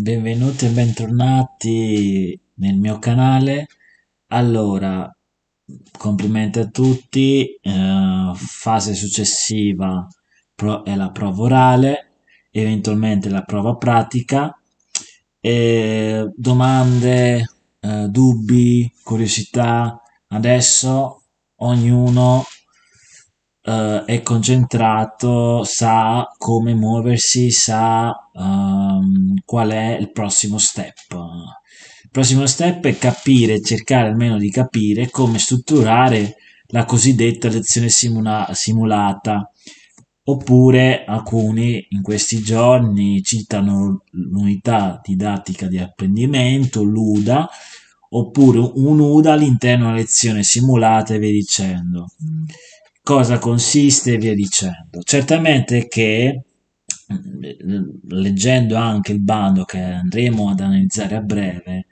Benvenuti e bentornati nel mio canale. Allora, complimenti a tutti. Eh, fase successiva è la prova orale, eventualmente la prova pratica. Eh, domande, eh, dubbi, curiosità. Adesso ognuno uh, è concentrato, sa come muoversi, sa um, qual è il prossimo step. Il prossimo step è capire, cercare almeno di capire come strutturare la cosiddetta lezione simula- simulata. Oppure alcuni in questi giorni citano l'unità didattica di apprendimento, l'UDA, oppure un UDA all'interno della lezione simulata e via dicendo. Mm cosa consiste e via dicendo. Certamente che mm, leggendo anche il bando che andremo ad analizzare a breve,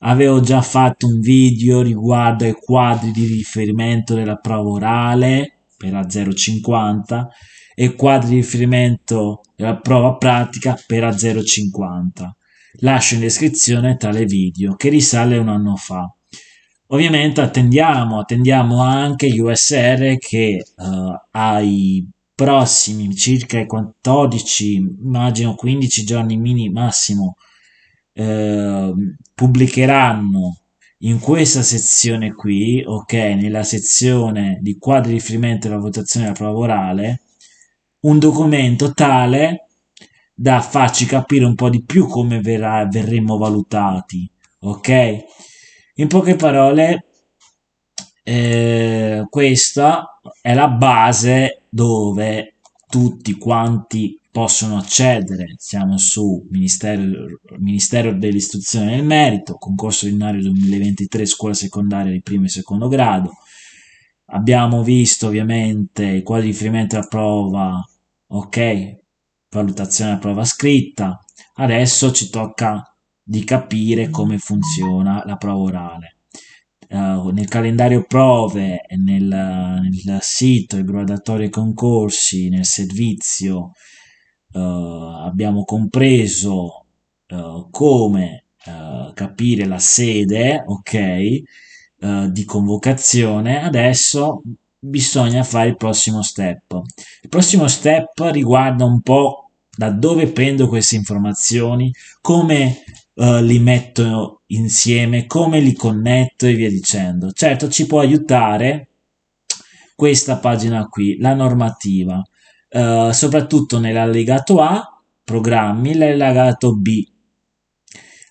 avevo già fatto un video riguardo ai quadri di riferimento della prova orale per la 050 e quadri di riferimento della prova pratica per la 050. Lascio in descrizione tale video che risale un anno fa. Ovviamente attendiamo, attendiamo anche USR che eh, ai prossimi circa 14, immagino 15 giorni mini massimo, eh, pubblicheranno in questa sezione qui, ok, nella sezione di quadri di riferimento della votazione della prova orale, un documento tale da farci capire un po' di più come verrà, verremo valutati, ok? In poche parole, eh, questa è la base dove tutti quanti possono accedere. Siamo su Ministero, Ministero dell'Istruzione del Merito, concorso ordinario 2023, scuola secondaria di primo e secondo grado. Abbiamo visto ovviamente il quadro di riferimento alla prova, ok, valutazione alla prova scritta. Adesso ci tocca di capire mm. come funziona la prova orale. Uh, nel calendario prove, nel, nel sito, i gradatori e concorsi, nel servizio uh, abbiamo compreso uh, come capire la sede, ok, di convocazione. Adesso bisogna fare il prossimo step. Il prossimo step riguarda un po' da dove prendo queste informazioni, come eh, li metto insieme, come li connetto e via dicendo. Certo, ci può aiutare questa pagina qui, la normativa, uh, soprattutto nell'allegato A, programmi, l'allegato B.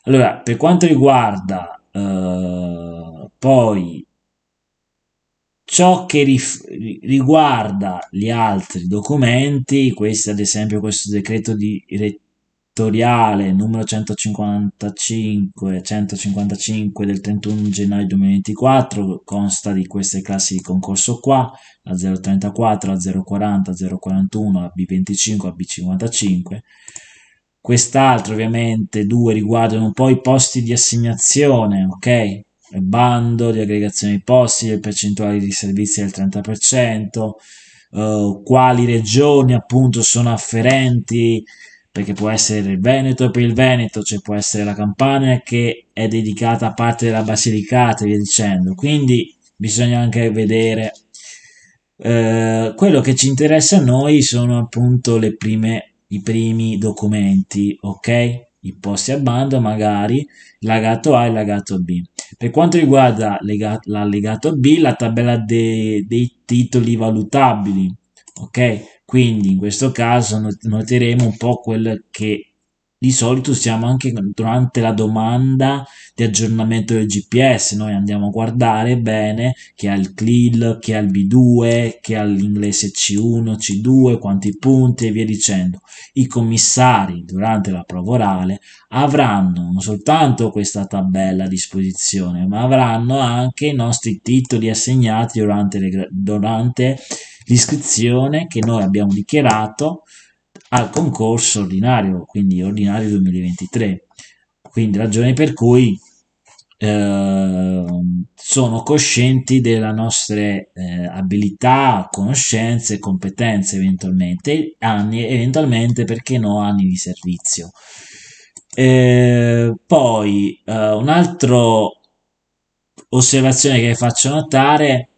Allora, per quanto riguarda uh, poi ciò che riguarda gli altri documenti, questo ad esempio questo decreto di rettoriale numero 155 155 del 31 gennaio 2024 consta di queste classi di concorso qua la 034 la 040 la 041 la B25 la B55 quest'altro ovviamente due riguardano poi i posti di assegnazione ok bando di aggregazione di posti le percentuali di servizi del 30% Uh, eh, quali regioni appunto sono afferenti perché può essere il Veneto per il Veneto, cioè può essere la Campania che è dedicata a parte della Basilicata e via dicendo. Quindi bisogna anche vedere. Eh, quello che ci interessa a noi sono appunto le prime, i primi documenti, ok? I posti a bando magari, l'agato A e l'agato B. Per quanto riguarda l'allegato B, la tabella de, dei titoli valutabili, ok? Quindi in questo caso noteremo un po' quello che di solito siamo anche durante la domanda di aggiornamento del GPS, noi andiamo a guardare bene che ha il CLIL, che ha il B2, che ha l'inglese C1, C2, quanti punti e via dicendo. I commissari durante la prova orale avranno non soltanto questa tabella a disposizione, ma avranno anche i nostri titoli assegnati durante, le, durante l'iscrizione che noi abbiamo dichiarato al concorso ordinario, quindi ordinario 2023. Quindi ragione per cui eh, sono coscienti delle nostre eh, abilità, conoscenze, competenze eventualmente, anni, eventualmente perché no anni di servizio. Ehm, eh, poi un'altra osservazione che faccio notare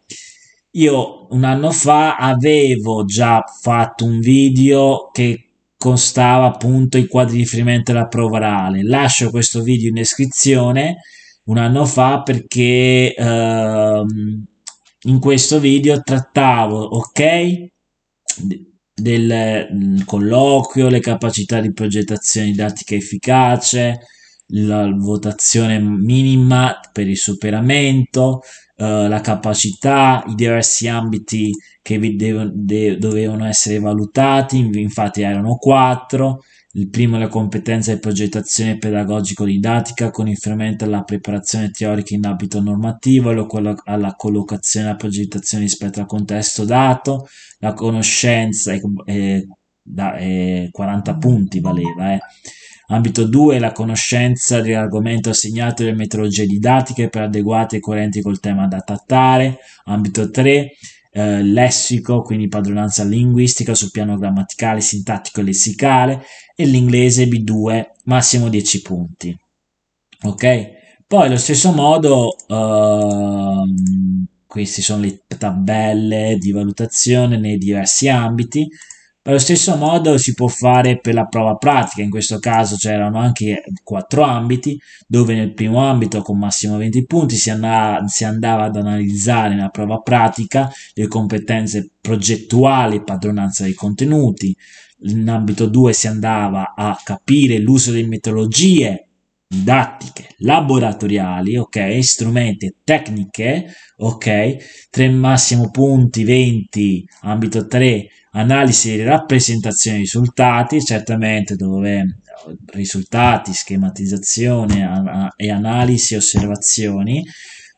io un anno fa avevo già fatto un video che costava appunto i quadri di riferimento alla prova orale. Lascio questo video in descrizione un anno fa perché ehm, in questo video trattavo, ok, del mm, colloquio, le capacità di progettazione didattica efficace, la votazione minima per il superamento, eh, la capacità, i diversi ambiti che dev- de- dovevano essere valutati, infatti erano quattro. Il primo è la competenza di progettazione pedagogico-didattica con riferimento alla preparazione teorica in ambito normativo, alla collocazione e alla progettazione rispetto al contesto dato, la conoscenza, eh, da, eh, 40 punti valeva, eh, Ambito 2 è la conoscenza dell'argomento assegnato e delle metodologie didattiche per adeguate e coerenti col tema da trattare. Ambito 3 eh, lessico, quindi padronanza linguistica sul piano grammaticale, sintattico e lessicale, e l'inglese B2, massimo 10 punti. Ok? Poi allo stesso modo, ehm, queste sono le tabelle di valutazione nei diversi ambiti. Allo stesso modo si può fare per la prova pratica, in questo caso c'erano anche quattro ambiti, dove nel primo ambito con massimo 20 punti si andava, si andava ad analizzare nella prova pratica le competenze progettuali, padronanza dei contenuti, in ambito 2 si andava a capire l'uso delle metodologie didattiche, laboratoriali, ok, strumenti, tecniche, ok, 3 massimo punti, 20, ambito 3, analisi e rappresentazione dei risultati, certamente dove eh, risultati, schematizzazione an- e analisi, osservazioni,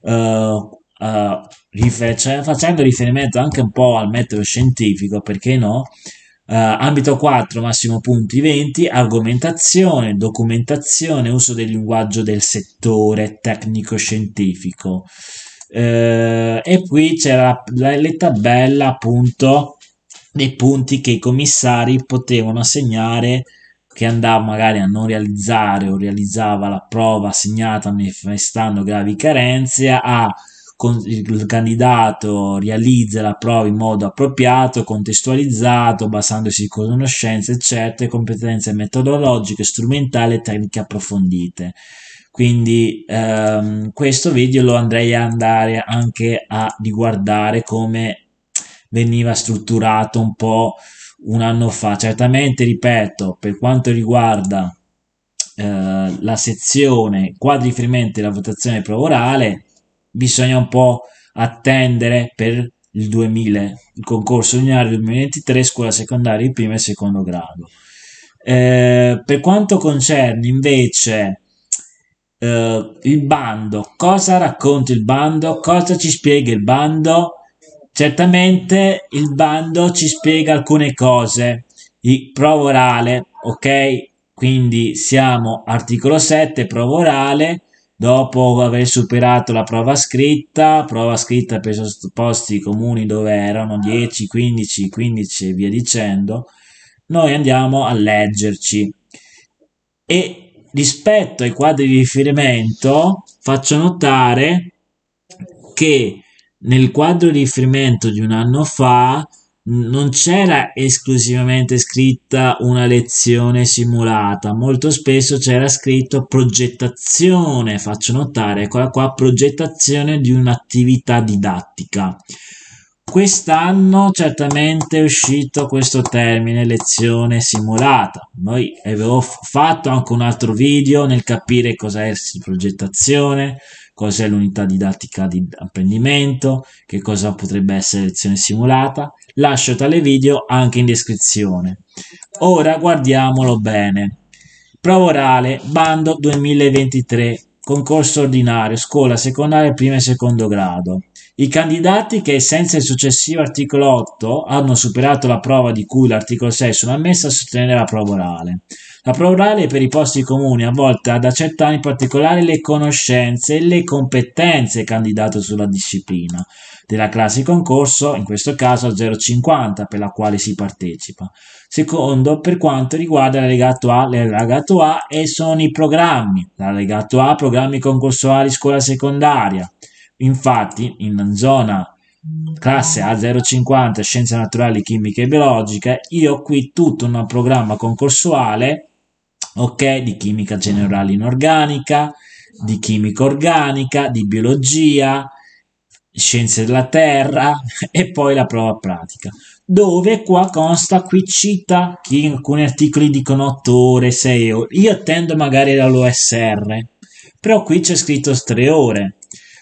uh, eh, Uh, eh, rifer- cioè facendo riferimento anche un po' al metodo scientifico, perché no? Uh, ambito 4, massimo punti 20, argomentazione, documentazione, uso del linguaggio del settore tecnico-scientifico. Uh, e qui c'era la tabella appunto dei punti che i commissari potevano assegnare che andava magari a non realizzare o realizzava la prova assegnata manifestando gravi carenze a il candidato realizza la prova in modo appropriato, contestualizzato, basandosi su conoscenze certe, competenze metodologiche, strumentali e tecniche approfondite. Quindi ehm, questo video lo andrei a andare anche a riguardare come veniva strutturato un po' un anno fa. Certamente, ripeto, per quanto riguarda eh, la sezione quadri riferimenti la votazione pro orale, bisogna un po' attendere per il 2000, il concorso ordinario 2023, scuola secondaria di primo e secondo grado. Eh, per quanto concerne invece eh, il bando, cosa racconta il bando? Cosa ci spiega il bando? Certamente il bando ci spiega alcune cose, il prova orale, ok? Quindi siamo articolo 7, prova orale, Dopo aver superato la prova scritta, prova scritta per i posti comuni dove erano 10, 15, 15 e via dicendo, noi andiamo a leggerci e rispetto ai quadri di riferimento faccio notare che nel quadro di riferimento di un anno fa non c'era esclusivamente scritta una lezione simulata, molto spesso c'era scritto progettazione, faccio notare, eccola qua, progettazione di un'attività didattica. Quest'anno certamente è uscito questo termine lezione simulata. Noi avevo fatto anche un altro video nel capire cos'è progettazione, cos'è l'unità didattica di apprendimento, che cosa potrebbe essere lezione simulata Lascio tale video anche in descrizione. Ora guardiamolo bene. Prova orale, bando 2023, concorso ordinario, scuola secondaria, primo e secondo grado. I candidati che, senza il successivo articolo 8, hanno superato la prova di cui l'articolo 6 sono ammessi a sostenere la prova orale. La prova orale è per i posti comuni, a volte ad accettare in particolare le conoscenze e le competenze candidato sulla disciplina della classe concorso, in questo caso 0,50 per la quale si partecipa. Secondo, per quanto riguarda l'allegato A, l'allegato A e sono i programmi, l'allegato A, programmi concorsuali scuola secondaria. Infatti, in zona classe A050 Scienze Naturali, Chimiche e Biologiche, io ho qui tutto un programma concorsuale, ok, di chimica generale inorganica, di chimica organica, di biologia, scienze della terra e poi la prova pratica dove qua consta qui cita che in alcuni articoli dicono 8 ore 6 ore io attendo magari dall'OSR però qui c'è scritto 3 ore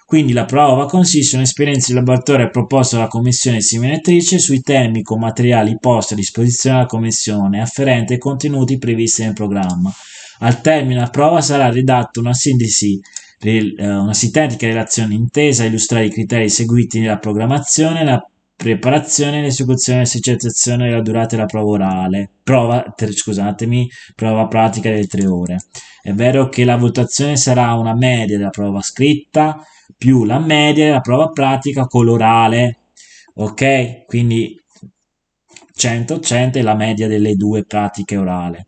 quindi la prova consiste in un'esperienza di laboratorio proposta dalla commissione simulatrice sui temi con materiali posti a disposizione della commissione afferenti ai contenuti previsti nel programma al termine della prova sarà redatta una sintesi eh, una sintetica relazione intesa a illustrare i criteri seguiti nella programmazione, la preparazione, l'esecuzione, la l'esercitazione della durata della prova orale, prova, ter, scusatemi, prova pratica delle tre ore. È vero che la votazione sarà una media della prova scritta più la media della prova pratica con l'orale, ok? Quindi 100-100 è la media delle due pratiche orale.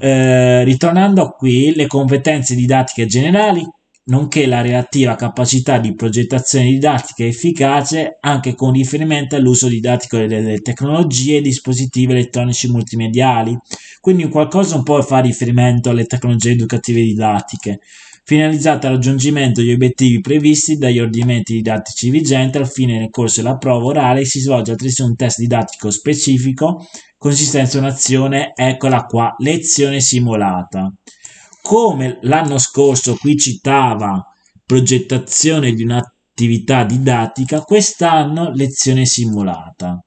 Eh, ritornando qui, le competenze didattiche generali nonché la relativa capacità di progettazione didattica efficace anche con riferimento all'uso didattico delle tecnologie e dispositivi elettronici multimediali, quindi qualcosa un po' fa riferimento alle tecnologie educative didattiche, finalizzate al raggiungimento degli obiettivi previsti dagli ordinamenti didattici vigenti al fine nel corso della prova orale si svolge altresì un test didattico specifico consistente in un'azione, eccola qua, lezione simulata come l'anno scorso qui citava progettazione di un'attività didattica, quest'anno lezione simulata.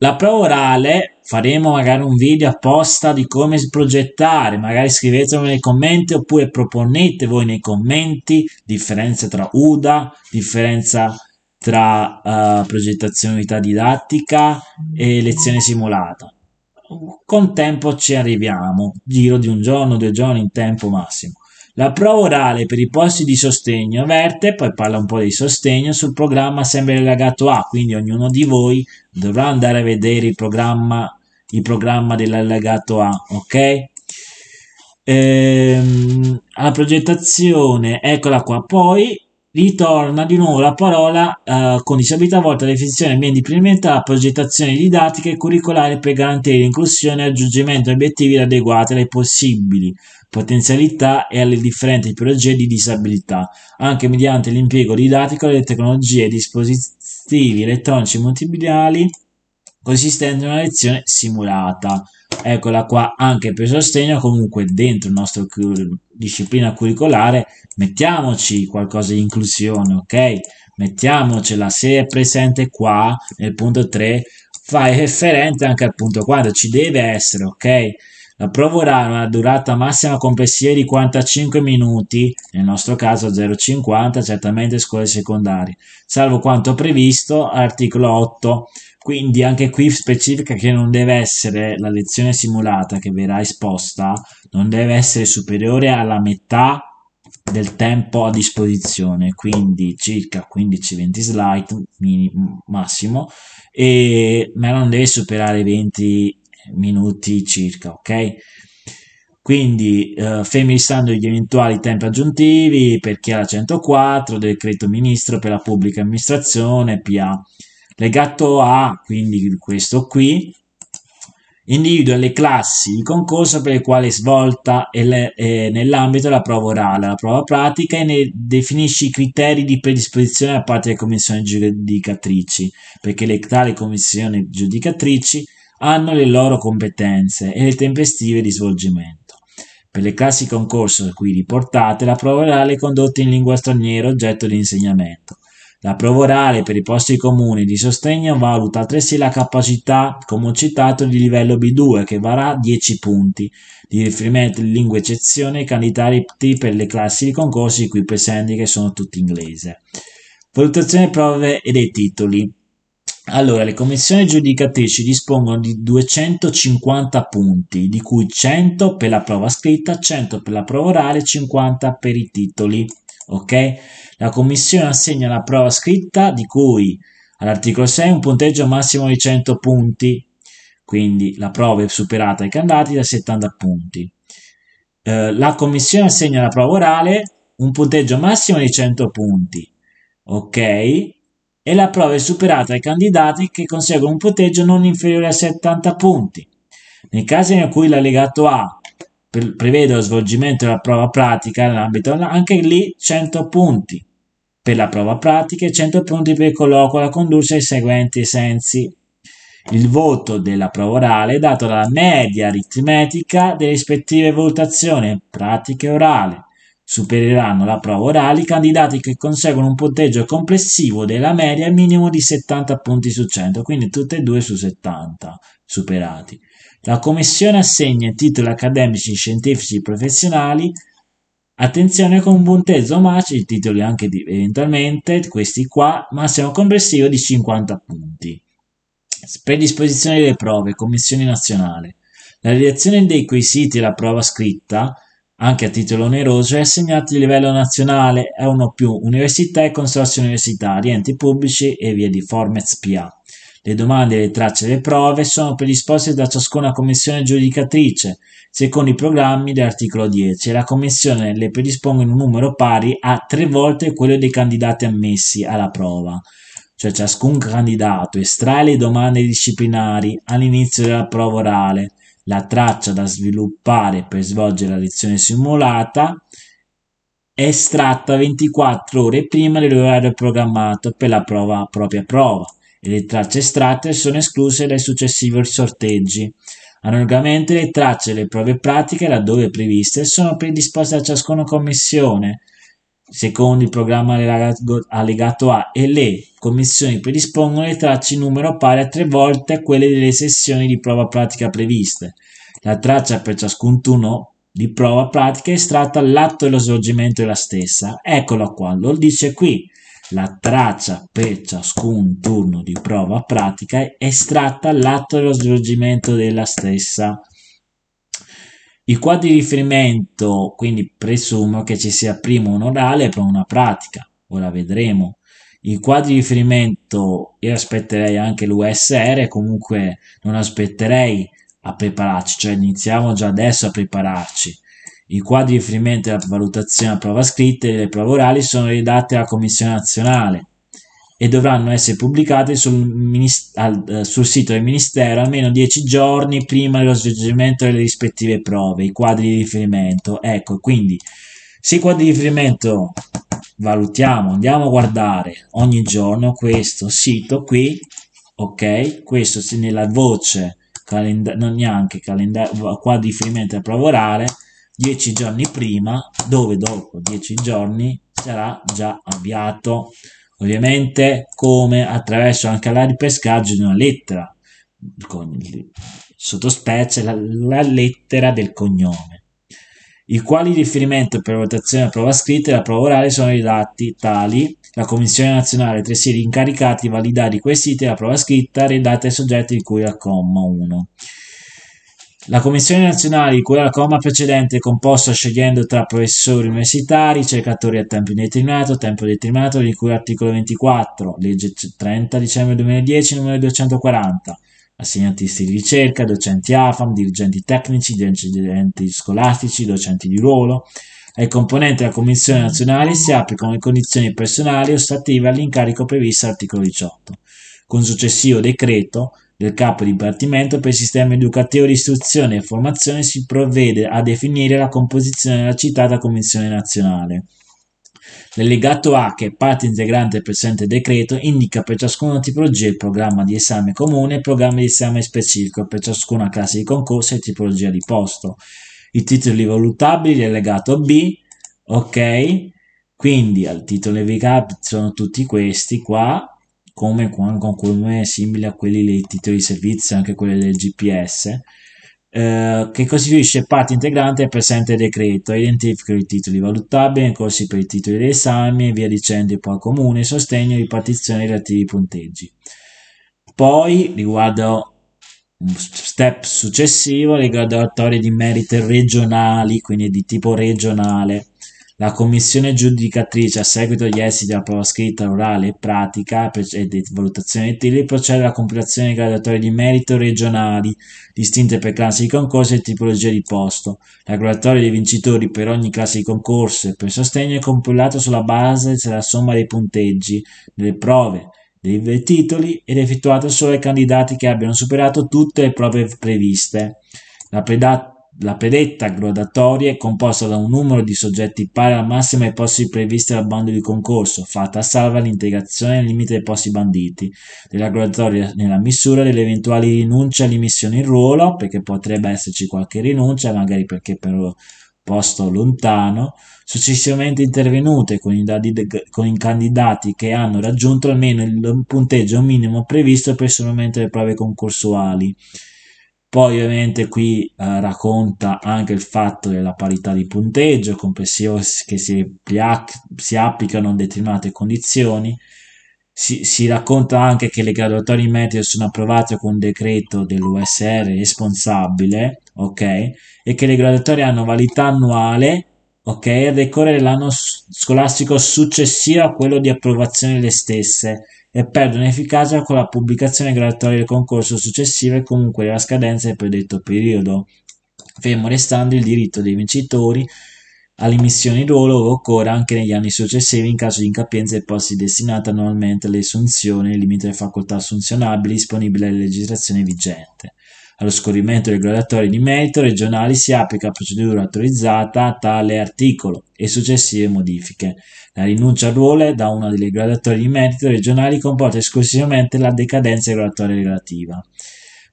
La prova orale faremo magari un video apposta di come progettare, magari scrivetelo nei commenti oppure proponete voi nei commenti differenze tra UDA, differenza tra uh, progettazione unità didattica e lezione simulata con tempo ci arriviamo, giro di un giorno, due giorni in tempo massimo. La prova orale per i posti di sostegno verte, poi parla un po' di sostegno, sul programma sempre relegato A, quindi ognuno di voi dovrà andare a vedere il programma, il programma dell'allegato A, ok? Ehm, la progettazione, eccola qua, poi ritorna di nuovo la parola eh, con disabilità volta alla definizione di ambienti implementare progettazioni didattiche e curricolari per garantire l'inclusione e raggiungimento di obiettivi adeguati alle possibili potenzialità e alle differenti tipologie di disabilità, anche mediante l'impiego didattico delle tecnologie e dispositivi elettronici multimediali consistente in una lezione simulata. Eccola qua anche per sostegno, comunque dentro il nostro cur disciplina curricolare mettiamoci qualcosa di inclusione, ok? Mettiamocela se è presente qua nel punto 3, fai referente anche al punto 4, ci deve essere, ok? La prova orale ha una durata massima complessiva di 45 minuti, nel nostro caso 0,50, certamente scuole secondarie, salvo quanto previsto all'articolo 8 quindi anche qui specifica che non deve essere la lezione simulata che verrà esposta, non deve essere superiore alla metà del tempo a disposizione, quindi circa 15-20 slide minimo, massimo, e, ma non deve superare i 20 minuti circa, ok? Quindi eh, fermi restando gli eventuali tempi aggiuntivi per chi ha la 104 del decreto ministro per la pubblica amministrazione, PA. Legato A, quindi questo qui, individua le classi di concorso per le quali è svolta nell'ambito della prova orale, la prova pratica e ne definisce i criteri di predisposizione da parte delle commissioni giudicatrici, perché le tali commissioni giudicatrici hanno le loro competenze e le tempestive di svolgimento. Per le classi di concorso qui riportate, la prova orale è condotta in lingua straniera oggetto di insegnamento. La prova orale per i posti comuni di sostegno valuta altresì la capacità, come ho citato, di livello B2 che varrà 10 punti, di riferimento in lingua eccezione ai candidati per le classi di concorsi di qui presenti che sono tutti inglese. Valutazione prove e dei titoli. Allora, le commissioni giudicatrici dispongono di 250 punti, di cui 100 per la prova scritta, 100 per la prova orale, 50 per i titoli ok? La commissione assegna la prova scritta di cui all'articolo 6 un punteggio massimo di 100 punti, quindi la prova è superata ai candidati da 70 punti. Eh, la commissione assegna la prova orale un punteggio massimo di 100 punti, ok? E la prova è superata ai candidati che conseguono un punteggio non inferiore a 70 punti. Nei casi in cui l'allegato A prevede lo svolgimento della prova pratica nell'ambito anche lì 100 punti per la prova pratica e 100 punti per il colloquio da condursi ai seguenti sensi. Il voto della prova orale è dato dalla media aritmetica delle rispettive valutazioni pratiche e orale. Supereranno la prova orale i candidati che conseguono un punteggio complessivo della media minimo di 70 punti su 100, quindi tutte e due su 70 superati. La commissione assegna titoli accademici, scientifici, professionali, attenzione con un punteggio i titoli anche di, eventualmente, questi qua, massimo complessivo di 50 punti. Predisposizione delle prove, commissione nazionale. La redazione dei quesiti e la prova scritta, anche a titolo oneroso, è assegnata a livello nazionale è uno o più università e consorsi universitari, enti pubblici e via di Form PA. Le domande e le tracce delle prove sono predisposte da ciascuna commissione giudicatrice, secondo i programmi dell'articolo 10, la commissione le predispone in un numero pari a tre volte quello dei candidati ammessi alla prova. Cioè ciascun candidato estrae le domande disciplinari all'inizio della prova orale, la traccia da sviluppare per svolgere la lezione simulata è estratta 24 ore prima dell'orario programmato per la prova, propria prova le tracce estratte sono escluse dai successivi sorteggi. Analogamente le tracce e le prove pratiche, laddove previste, sono predisposte a ciascuna commissione, secondo il programma allegato A, e le commissioni predispongono le tracce in numero pari a tre volte quelle delle sessioni di prova pratica previste. La traccia per ciascun turno di prova pratica è estratta all'atto dello svolgimento della stessa. Eccola qua, lo dice qui la traccia per ciascun turno di prova pratica estratta all'atto dello svolgimento della stessa. Il quadro di riferimento, quindi presumo che ci sia prima un orale e poi una pratica, ora vedremo. Il quadro di riferimento io aspetterei anche l'USR, comunque non aspetterei a prepararci, cioè iniziamo già adesso a prepararci i quadri di riferimento alla valutazione a prova scritta e alle prove orali sono redatti alla Commissione nazionale e dovranno essere pubblicati sul, al, eh, sul, sito del Ministero almeno 10 giorni prima dello svolgimento delle rispettive prove, i quadri di riferimento. Ecco, quindi se i quadri di riferimento valutiamo, andiamo a guardare ogni giorno questo sito qui, ok? Questo nella voce, calenda- non neanche calendario, quadri di riferimento a prova orale, dieci giorni prima, dove dopo dieci giorni sarà già avviato. Ovviamente come attraverso anche la ripescaggio di una lettera, con sottospecie la, la lettera del cognome i quali riferimento per votazione a prova scritta e la prova orale sono i dati tali. La Commissione nazionale altresì è incaricata di validare i quesiti la prova scritta redatti ai soggetti di cui al comma 1. La Commissione nazionale di cui al comma precedente è composta scegliendo tra professori universitari, ricercatori a tempo indeterminato, tempo determinato, di cui l'articolo 24, legge 30 dicembre 2010, numero 240, assegnatisti di ricerca, docenti AFAM, dirigenti tecnici, dirigenti scolastici, docenti di ruolo. Ai componenti della Commissione nazionale si applicano le condizioni personali o stative all'incarico previsto all'articolo 18. Con successivo decreto, del capo dipartimento per il sistema educativo di istruzione e formazione si provvede a definire la composizione della citata commissione nazionale. L'allegato A, che è parte integrante del presente decreto, indica per ciascuna tipologia il programma di esame comune e il programma di esame specifico per ciascuna classe di concorso e tipologia di posto. I titoli valutabili dell'allegato B, ok? Quindi al titolo navigabile sono tutti questi qua, come, come simile a quelli dei titoli di servizio, anche quelli del GPS, eh, che costituisce parte integrante del presente decreto, identifica i titoli valutabili, i corsi per i titoli dei esami e via dicendo i poi comuni, sostegno e ripartizione dei relativi punteggi. Poi, riguardo step successivo, le graduatorie di merito regionali, quindi di tipo regionale, la commissione giudicatrice, a seguito degli esiti della prova scritta, orale e pratica e di valutazione del TIRI, procede alla compilazione dei graduatorie di merito regionali, distinte per classi di concorso e tipologia di posto. La graduatoria dei vincitori per ogni classe di concorso e per sostegno è compilata sulla base della somma dei punteggi delle prove dei titoli ed effettuata solo ai candidati che abbiano superato tutte le prove previste. La predata la predetta gradatoria è composta da un numero di soggetti pari al massimo ai posti previsti dal bando di concorso, fatta salva l'integrazione nel limite dei posti banditi, della gradatoria nella misura delle eventuali rinunce all'immissione in ruolo, perché potrebbe esserci qualche rinuncia, magari perché per un posto lontano, successivamente intervenute con i, con i candidati che hanno raggiunto almeno il punteggio minimo previsto per il momento delle prove concorsuali. Poi ovviamente qui eh, racconta anche il fatto della parità di punteggio, complessivo che si, si applicano determinate condizioni. Si, si, racconta anche che le graduatorie meteo sono approvate con decreto dell'USR responsabile, ok? E che le graduatorie hanno validità annuale, ok? A decorrere l'anno scolastico successivo a quello di approvazione delle stesse e perdono efficacia con la pubblicazione gradatoria del concorso successivo e comunque della scadenza del predetto periodo, fermo restando il diritto dei vincitori all'immissione o ancora anche negli anni successivi in caso di incapienza dei posti destinati annualmente alle assunzioni nel limite delle facoltà assunzionabili disponibili alla legislazione vigente. Allo scorrimento dei gradatori di merito regionali si applica a procedura autorizzata tale articolo e successive modifiche. La rinuncia al ruolo da una delle gradatori di merito regionali comporta esclusivamente la decadenza graduatoria relativa.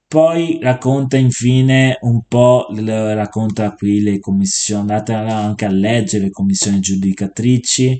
Poi racconta infine un po', racconta qui le commissioni, andate anche a leggere le commissioni giudicatrici,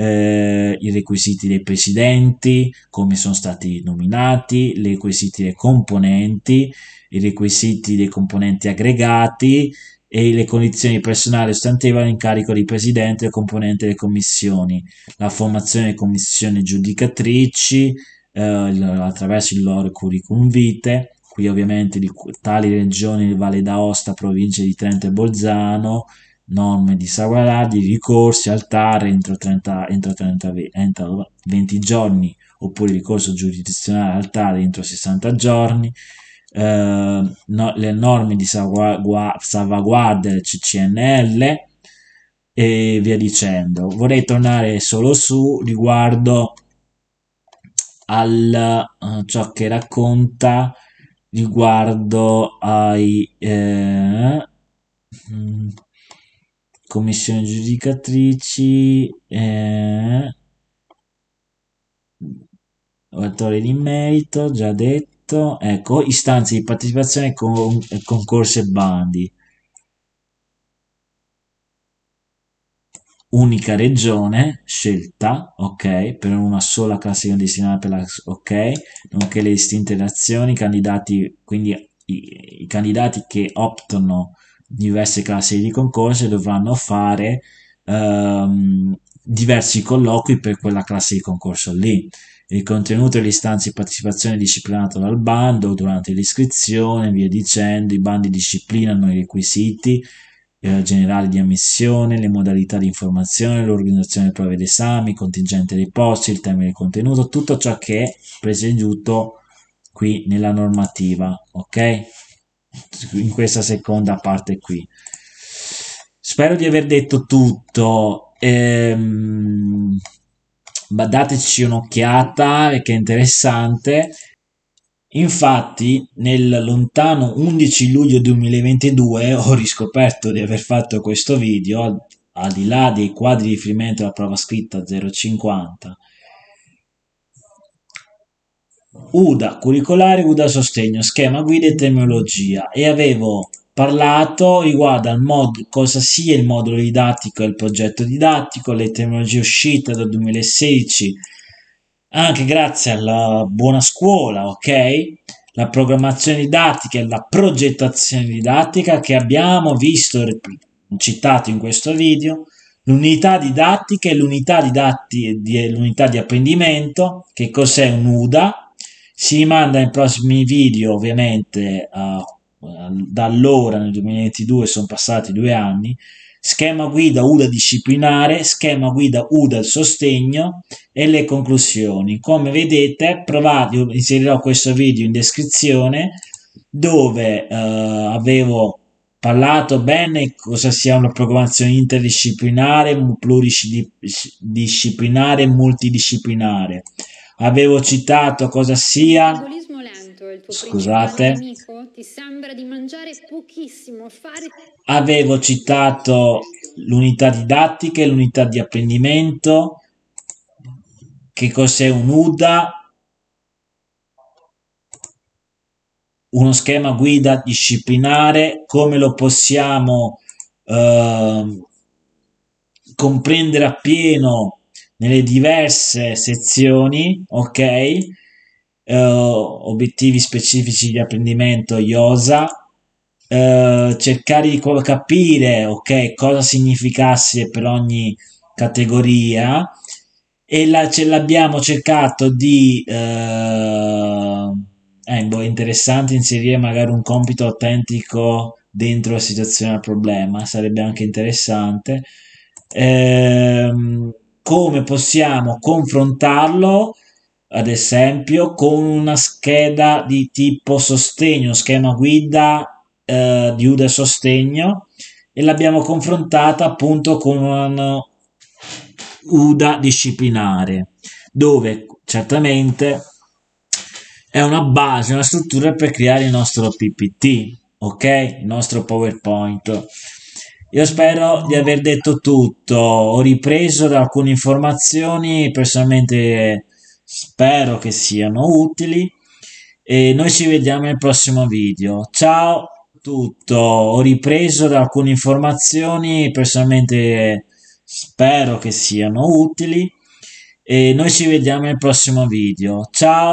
eh, i requisiti dei presidenti, come sono stati nominati, i requisiti dei componenti, i requisiti dei componenti aggregati e le condizioni personali sostantive all'incarico di presidente e componente delle commissioni, la formazione delle commissioni giudicatrici eh, attraverso il loro curriculum vitae, qui ovviamente di tali regioni Valle d'Aosta, provincia di Trento e Bolzano, norme di salvaguardia, ricorsi al TAR entro, 30, entro, 30, entro 20 giorni oppure ricorso giurisdizionale al TAR entro 60 giorni, eh, no, le norme di salvaguardia, del CCNL e via dicendo. Vorrei tornare solo su riguardo al uh, ciò che racconta riguardo ai eh, mm, commissioni giudicatrici, eh, oratori di merito, già detto, ecco, istanze di partecipazione, con, concorsi e bandi. Unica regione scelta, ok, per una sola classifica destinata per la, ok, nonché le distinte nazioni, candidati, quindi i, i candidati che optano diverse classi di concorso e dovranno fare ehm, diversi colloqui per quella classe di concorso lì. Il contenuto e le istanze di partecipazione disciplinato dal bando durante l'iscrizione, via dicendo, i bandi disciplinano i requisiti eh, generali di ammissione, le modalità di informazione, l'organizzazione delle prove d'esame, il contingente dei posti, il termine del contenuto, tutto ciò che è presieduto qui nella normativa, ok? in questa seconda parte qui. Spero di aver detto tutto. Ehm, dateci un'occhiata perché eh, è interessante. Infatti, nel lontano 11 luglio 2022 ho riscoperto di aver fatto questo video, al di là dei quadri di riferimento alla prova scritta 050 UDA curricolare, UDA sostegno, schema guida e terminologia e avevo parlato riguardo al mod- cosa sia il modulo didattico e il progetto didattico, le terminologie uscite dal 2016, anche grazie alla buona scuola, ok? La programmazione didattica e la progettazione didattica che abbiamo visto citato in questo video, l'unità didattica e l'unità, didatti- l'unità di apprendimento, che cos'è un UDA, si rimanda nei prossimi video ovviamente a, da allora nel 2022 sono passati due anni schema guida UDA disciplinare, schema guida UDA sostegno e le conclusioni. Come vedete, provate, inserirò questo video in descrizione dove eh, avevo parlato bene cosa sia una programmazione interdisciplinare, pluridisciplinare, multidisciplinare avevo citato cosa sia. Scusate. Avevo citato l'unità didattica e l'unità di apprendimento. Che cos'è un UDA? Uno schema guida disciplinare, come lo possiamo eh, comprendere appieno nelle diverse sezioni, ok? Uh, obiettivi specifici di apprendimento IOSA, uh, eh, cercare di capire, ok, cosa significasse per ogni categoria e la, ce l'abbiamo cercato di... Uh, eh, boh, interessante inserire magari un compito autentico dentro la situazione al problema, sarebbe anche interessante. Ehm, come possiamo confrontarlo ad esempio con una scheda di tipo sostegno, schema guida eh, di UDE sostegno e l'abbiamo confrontata appunto con un UDA disciplinare dove certamente è una base, una struttura per creare il nostro PPT, ok? Il nostro PowerPoint. Io spero di aver detto tutto, ho ripreso da alcune informazioni, personalmente spero che siano utili e noi ci vediamo nel prossimo video. Ciao tutto, ho ripreso da alcune informazioni, personalmente spero che siano utili e noi ci vediamo nel prossimo video. Ciao